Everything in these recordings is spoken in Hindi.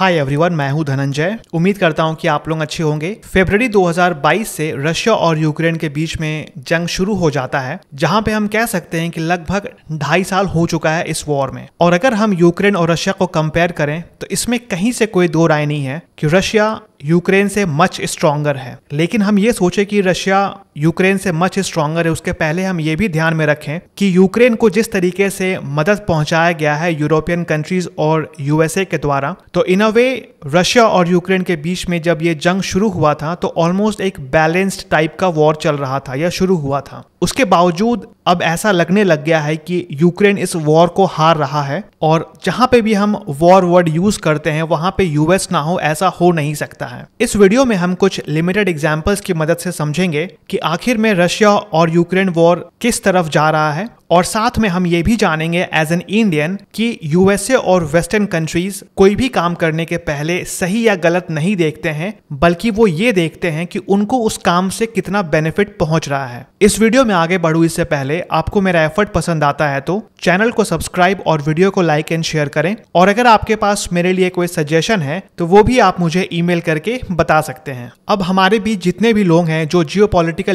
हाय एवरीवन मैं हूं धनंजय उम्मीद करता हूं कि आप लोग अच्छे होंगे फेब्रवरी 2022 से रशिया और यूक्रेन के बीच में जंग शुरू हो जाता है जहां पे हम कह सकते हैं कि लगभग ढाई साल हो चुका है इस वॉर में और अगर हम यूक्रेन और रशिया को कंपेयर करें तो इसमें कहीं से कोई दो राय नहीं है कि रशिया यूक्रेन से मच स्ट्रॉन्गर है लेकिन हम ये सोचे कि रशिया यूक्रेन से मच स्ट्रॉन्गर है उसके पहले हम ये भी ध्यान में रखें कि यूक्रेन को जिस तरीके से मदद पहुंचाया गया है यूरोपियन कंट्रीज और यूएसए के द्वारा तो इन वे रशिया और यूक्रेन के बीच में जब ये जंग शुरू हुआ था तो ऑलमोस्ट एक बैलेंस्ड टाइप का वॉर चल रहा था या शुरू हुआ था उसके बावजूद अब ऐसा लगने लग गया है कि यूक्रेन इस वॉर को हार रहा है और जहाँ पे भी हम वॉर वर्ड यूज करते हैं वहाँ पे यूएस ना हो ऐसा हो नहीं सकता है इस वीडियो में हम कुछ लिमिटेड एग्जाम्पल्स की मदद से समझेंगे कि आखिर में रशिया और यूक्रेन वॉर किस तरफ जा रहा है और साथ में हम ये भी जानेंगे एज एन इंडियन कि यूएसए और वेस्टर्न कंट्रीज कोई भी काम करने के पहले सही या गलत नहीं देखते हैं बल्कि वो ये देखते हैं कि उनको उस काम से कितना बेनिफिट पहुंच रहा है इस वीडियो मैं आगे बढ़ू इससे पहले आपको मेरा एफर्ट पसंद आता है तो चैनल को सब्सक्राइब और वीडियो को लाइक एंड शेयर करें और अगर आपके पास मेरे लिए कोई सजेशन है तो वो भी आप मुझे ईमेल करके बता सकते हैं अब हमारे बीच जितने भी लोग हैं जो जियो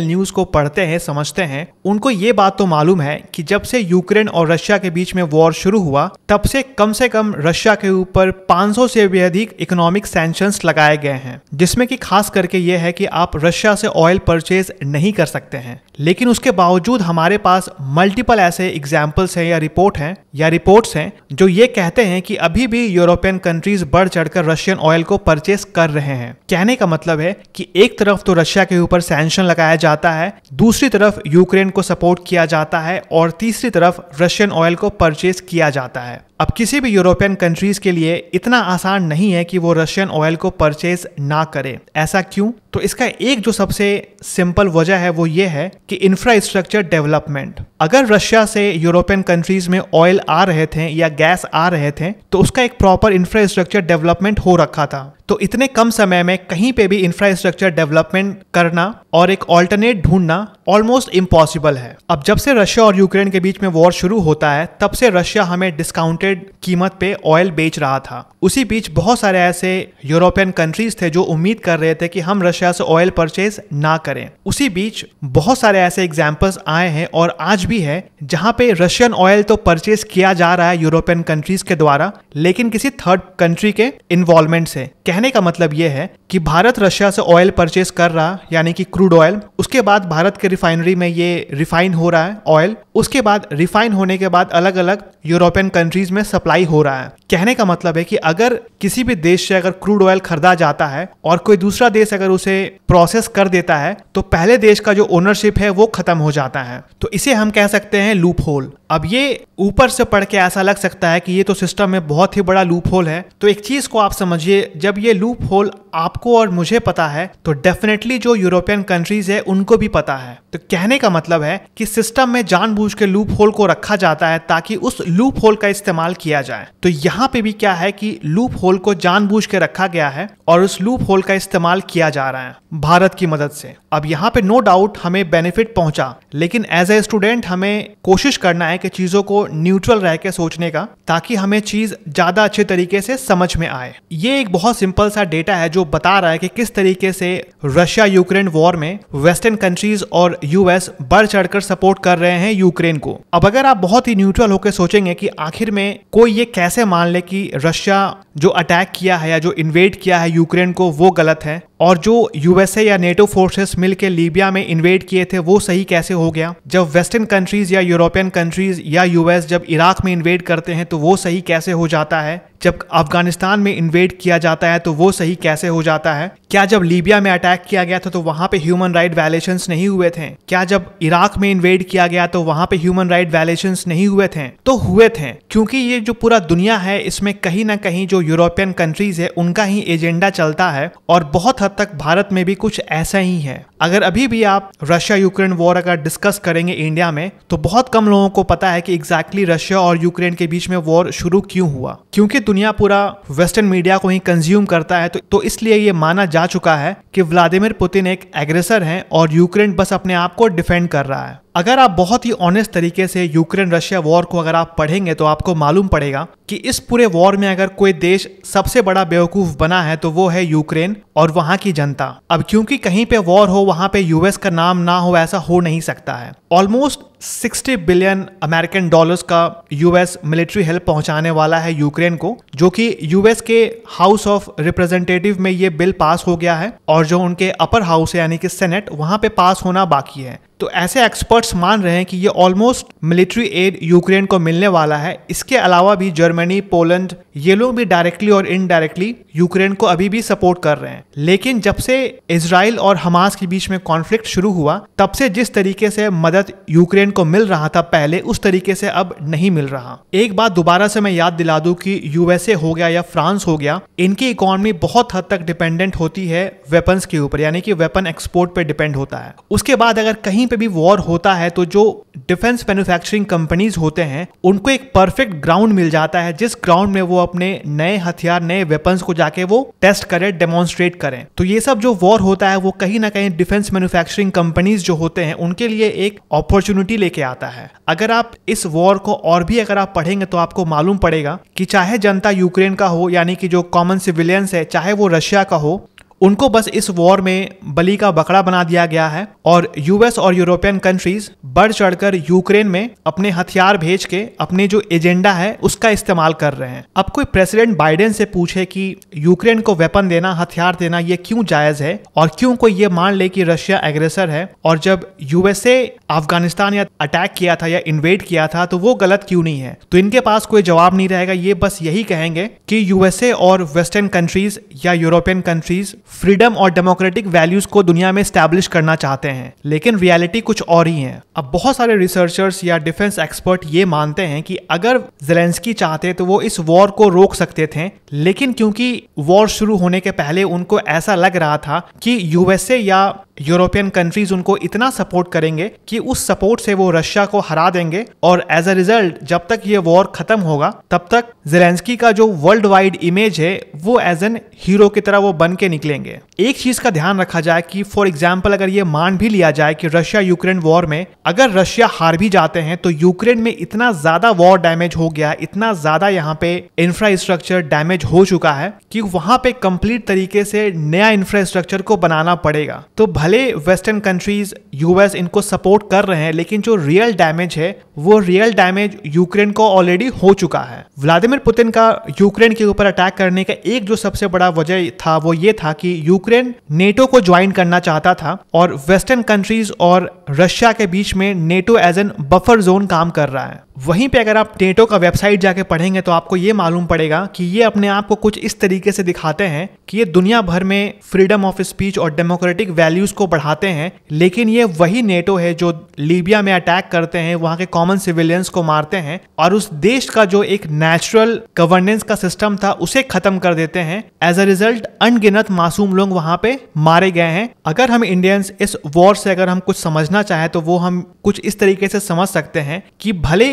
न्यूज को पढ़ते हैं समझते हैं उनको ये बात तो मालूम है कि जब से यूक्रेन और रशिया के बीच में वॉर शुरू हुआ तब से कम से कम रशिया के ऊपर 500 से भी अधिक इकोनॉमिक सेंशन लगाए गए हैं जिसमें कि खास करके ये है कि आप रशिया से ऑयल परचेज नहीं कर सकते हैं लेकिन उसके उसके बावजूद हमारे पास मल्टीपल ऐसे एग्जाम्पल्स हैं या रिपोर्ट हैं या रिपोर्ट्स हैं जो ये कहते हैं कि अभी भी यूरोपियन कंट्रीज बढ़ चढ़कर रशियन ऑयल को परचेस कर रहे हैं कहने का मतलब है कि एक तरफ तो रशिया के ऊपर सैंक्शन लगाया जाता है दूसरी तरफ यूक्रेन को सपोर्ट किया जाता है और तीसरी तरफ रशियन ऑयल को परचेस किया जाता है अब किसी भी यूरोपियन कंट्रीज के लिए इतना आसान नहीं है कि वो रशियन ऑयल को परचेज ना करे ऐसा क्यों तो इसका एक जो सबसे सिंपल वजह है वो ये है कि इंफ्रा इंफ्रास्ट्रक्चर डेवलपमेंट अगर रशिया से यूरोपियन कंट्रीज में ऑयल आ रहे थे या गैस आ रहे थे तो उसका एक प्रॉपर इंफ्रास्ट्रक्चर डेवलपमेंट हो रखा था तो इतने कम समय में कहीं पे भी इंफ्रास्ट्रक्चर डेवलपमेंट करना और एक ऑल्टरनेट ढूंढना ऑलमोस्ट इम्पॉसिबल है अब जब से रशिया और यूक्रेन के बीच में वॉर शुरू होता है तब से रशिया हमें डिस्काउंटेड कीमत पे ऑयल बेच रहा था उसी बीच बहुत सारे ऐसे यूरोपियन कंट्रीज थे जो उम्मीद कर रहे थे कि हम रशिया से ऑयल परचेज ना करें उसी बीच बहुत सारे ऐसे एग्जाम्पल्स आए हैं और आज भी है जहां पे रशियन ऑयल तो परचेज किया जा रहा है यूरोपियन कंट्रीज के द्वारा लेकिन किसी थर्ड कंट्री के इन्वॉल्वमेंट से कह कहने का मतलब यह है कि भारत रशिया से ऑयल परचेस कर रहा यानी कि क्रूड ऑयल उसके बाद भारत के रिफाइनरी में ये रिफाइन हो रहा है ऑयल उसके बाद रिफाइन होने के बाद अलग अलग यूरोपियन कंट्रीज में सप्लाई हो रहा है कहने का मतलब है कि अगर किसी भी देश से अगर क्रूड ऑयल खरीदा जाता है और कोई दूसरा देश अगर उसे प्रोसेस कर देता है तो पहले देश का जो ओनरशिप है वो खत्म हो जाता है तो इसे हम कह सकते हैं लूप होल अब ये ऊपर से पढ़ के ऐसा लग सकता है कि ये तो सिस्टम में बहुत ही बड़ा लूप होल है तो एक चीज़ को आप समझिए जब ये लूप होल आपको और मुझे पता है तो डेफिनेटली जो यूरोपियन कंट्रीज है उनको भी पता है तो कहने का मतलब है कि सिस्टम में जानबूझ के लूप होल को रखा जाता है ताकि उस लूप होल का इस्तेमाल किया जाए तो यहाँ पे भी क्या है कि लूप होल को जानबूझ के रखा गया है और उस लूप होल का इस्तेमाल किया जा रहा है भारत की मदद से अब यहाँ पे नो डाउट हमें बेनिफिट पहुंचा लेकिन एज ए स्टूडेंट हमें कोशिश करना है है कि चीज़ों को न्यूट्रल रह के सोचने का ताकि हमें चीज़ ज़्यादा अच्छे तरीके से समझ में आए ये एक बहुत सिंपल सा डेटा है जो बता रहा है कि किस तरीके से रशिया यूक्रेन वॉर में वेस्टर्न कंट्रीज और यूएस बढ़ चढ़कर सपोर्ट कर रहे हैं यूक्रेन को अब अगर आप बहुत ही न्यूट्रल होकर सोचेंगे कि आखिर में कोई ये कैसे मान ले कि रशिया जो अटैक किया है या जो इन्वेट किया है यूक्रेन को वो गलत है और जो यूएसए या नेटो फोर्सेस मिलकर लीबिया में इन्वेड किए थे वो सही कैसे हो गया जब वेस्टर्न कंट्रीज या यूरोपियन कंट्रीज या यूएस जब इराक में इन्वेड करते हैं तो वो सही कैसे हो जाता है जब अफगानिस्तान में इन्वेड किया जाता है तो वो सही कैसे हो जाता है क्या जब लीबिया में अटैक किया गया था तो वहां पे ह्यूमन राइट वायलेशन नहीं हुए थे क्या जब इराक में इन्वेड किया गया तो वहां पे ह्यूमन राइट वायलेशन नहीं हुए थे तो हुए थे क्योंकि ये जो पूरा दुनिया है इसमें कहीं ना कहीं जो यूरोपियन कंट्रीज है उनका ही एजेंडा चलता है और बहुत हद तक भारत में भी कुछ ऐसा ही है अगर अभी भी आप रशिया यूक्रेन वॉर अगर डिस्कस करेंगे इंडिया में तो बहुत कम लोगों को पता है कि एग्जैक्टली रशिया और यूक्रेन के बीच में वॉर शुरू क्यों हुआ क्योंकि दुनिया पूरा वेस्टर्न मीडिया को ही कंज्यूम करता है तो, तो इसलिए ये माना जा चुका है कि व्लादिमिर पुतिन एक एग्रेसर हैं और यूक्रेन बस अपने आप को डिफेंड कर रहा है अगर आप बहुत ही ऑनेस्ट तरीके से यूक्रेन रशिया वॉर को अगर आप पढ़ेंगे तो आपको मालूम पड़ेगा कि इस पूरे वॉर में अगर कोई देश सबसे बड़ा बेवकूफ बना है तो वो है यूक्रेन और वहां की जनता अब क्योंकि कहीं पे वॉर हो वहाँ पे यूएस का नाम ना हो ऐसा हो नहीं सकता है ऑलमोस्ट 60 बिलियन अमेरिकन डॉलर्स का यूएस मिलिट्री हेल्प पहुंचाने वाला है यूक्रेन को जो कि यूएस के हाउस ऑफ रिप्रेजेंटेटिव में ये बिल पास हो गया है और जो उनके अपर हाउस है यानी कि सेनेट वहां पे पास होना बाकी है तो ऐसे एक्सपर्ट्स मान रहे हैं कि ये ऑलमोस्ट मिलिट्री एड यूक्रेन को मिलने वाला है इसके अलावा भी जर्मनी पोलैंड ये लोग भी डायरेक्टली और इनडायरेक्टली यूक्रेन को अभी भी सपोर्ट कर रहे हैं लेकिन जब से इसराइल और हमास के बीच में कॉन्फ्लिक्ट शुरू हुआ तब से जिस तरीके से मदद यूक्रेन को मिल रहा था पहले उस तरीके से अब नहीं मिल रहा एक बात दोबारा से मैं याद दिला दू की यूएसए हो गया या फ्रांस हो गया इनकी इकोनॉमी बहुत हद तक डिपेंडेंट होती है वेपन के ऊपर यानी कि वेपन एक्सपोर्ट पर डिपेंड होता है उसके बाद अगर कहीं पे भी वॉर होता है तो जो डिफेंस मैन्युफैक्चरिंग कंपनीज होते हैं उनको एक परफेक्ट ग्राउंड मिल जाता है जिस ग्राउंड में वो अपने नए हथियार नए वेपन्स को जाके वो टेस्ट करें डेमोन्स्ट्रेट करें तो ये सब जो वॉर होता है वो कहीं ना कहीं डिफेंस मैन्युफैक्चरिंग कंपनीज जो होते हैं उनके लिए एक अपॉर्चुनिटी लेके आता है अगर आप इस वॉर को और भी अगर आप पढ़ेंगे तो आपको मालूम पड़ेगा कि चाहे जनता यूक्रेन का हो यानी कि जो कॉमन सिविलियंस है चाहे वो रशिया का हो उनको बस इस वॉर में बलि का बकरा बना दिया गया है और यूएस और यूरोपियन कंट्रीज बढ़ चढ़कर यूक्रेन में अपने हथियार भेज के अपने जो एजेंडा है उसका इस्तेमाल कर रहे हैं अब कोई प्रेसिडेंट बाइडेन से पूछे कि यूक्रेन को वेपन देना हथियार देना ये क्यों जायज है और क्यों कोई ये मान ले कि रशिया एग्रेसर है और जब यूएसए अफगानिस्तान या अटैक किया था या इन्वेट किया था तो वो गलत क्यों नहीं है तो इनके पास कोई जवाब नहीं रहेगा ये बस यही कहेंगे कि यूएसए और वेस्टर्न कंट्रीज या यूरोपियन कंट्रीज फ्रीडम और डेमोक्रेटिक वैल्यूज को दुनिया में स्टैब्लिश करना चाहते हैं लेकिन रियलिटी कुछ और ही है अब बहुत सारे रिसर्चर्स या डिफेंस एक्सपर्ट ये मानते हैं कि अगर जेलेंसकी चाहते तो वो इस वॉर को रोक सकते थे लेकिन क्योंकि वॉर शुरू होने के पहले उनको ऐसा लग रहा था कि यूएसए या यूरोपियन कंट्रीज उनको इतना सपोर्ट करेंगे कि उस सपोर्ट से वो रशिया को हरा देंगे और एज अ रिजल्ट जब तक ये वॉर खत्म होगा तब तक जेलेंस्की का जो वर्ल्ड वाइड इमेज है वो एज एन हीरो की तरह वो बन के निकलेंगे एक चीज का ध्यान रखा जाए कि फॉर एग्जाम्पल अगर ये मान भी लिया जाए कि रशिया यूक्रेन वॉर में अगर रशिया हार भी जाते हैं तो यूक्रेन में इतना ज्यादा वॉर डैमेज हो गया इतना ज्यादा यहाँ पे इंफ्रास्ट्रक्चर डैमेज हो चुका है कि वहां पे कंप्लीट तरीके से नया इंफ्रास्ट्रक्चर को बनाना पड़ेगा तो भले वेस्टर्न कंट्रीज यूएस इनको सपोर्ट कर रहे हैं लेकिन जो रियल डैमेज है वो रियल डैमेज यूक्रेन को ऑलरेडी हो चुका है व्लादिमिर पुतिन का यूक्रेन के ऊपर अटैक करने का एक जो सबसे बड़ा वजह था वो ये था कि यूक्रेन नेटो को ज्वाइन करना चाहता था और वेस्टर्न कंट्रीज और रशिया के बीच में NATO as an buffer zone काम कर रहा है वहीं पे अगर आप नेटो का वेबसाइट जाके पढ़ेंगे तो आपको ये मालूम पड़ेगा कि ये अपने आप को कुछ इस तरीके से दिखाते हैं कि ये दुनिया भर में फ्रीडम ऑफ स्पीच और डेमोक्रेटिक वैल्यूज को बढ़ाते हैं लेकिन ये वही नेटो है जो लीबिया में अटैक करते हैं वहां के कॉमन सिविलियंस को मारते हैं और उस देश का जो एक नेचुरल गवर्नेंस का सिस्टम था उसे खत्म कर देते हैं एज अ रिजल्ट अनगिनत मासूम लोग वहां पे मारे गए हैं अगर हम इंडियंस इस वॉर से अगर हम कुछ समझना चाहें तो वो हम कुछ इस तरीके से समझ सकते हैं कि भले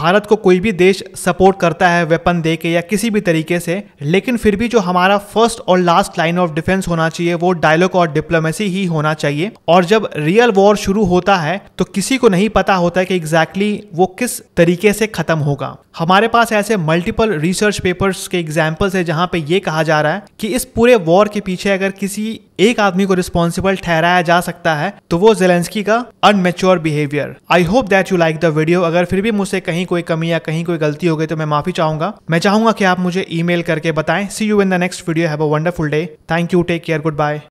भारत को कोई भी देश सपोर्ट करता है वेपन दे के या किसी भी तरीके से लेकिन फिर भी जो हमारा फर्स्ट और लास्ट लाइन ऑफ डिफेंस होना चाहिए वो डायलॉग और डिप्लोमेसी ही हो होना चाहिए और जब रियल वॉर शुरू होता है तो किसी को नहीं पता होता है कि एग्जैक्टली exactly वो किस तरीके से खत्म होगा हमारे पास ऐसे मल्टीपल रिसर्च पेपर्स के एग्जाम्पल्स है जहां पे ये कहा जा रहा है कि इस पूरे वॉर के पीछे अगर किसी एक आदमी को रिस्पॉन्सिबल ठहराया जा सकता है तो वो जेलेंसकी का immature behaviour I hope that you like the video अगर फिर भी मुझसे कहीं कोई कमी या कहीं कोई गलती हो गई तो मैं माफी चाहूंगा मैं चाहूंगा कि आप मुझे ईमेल करके बताएं see you in the next video have a wonderful day thank you take care good bye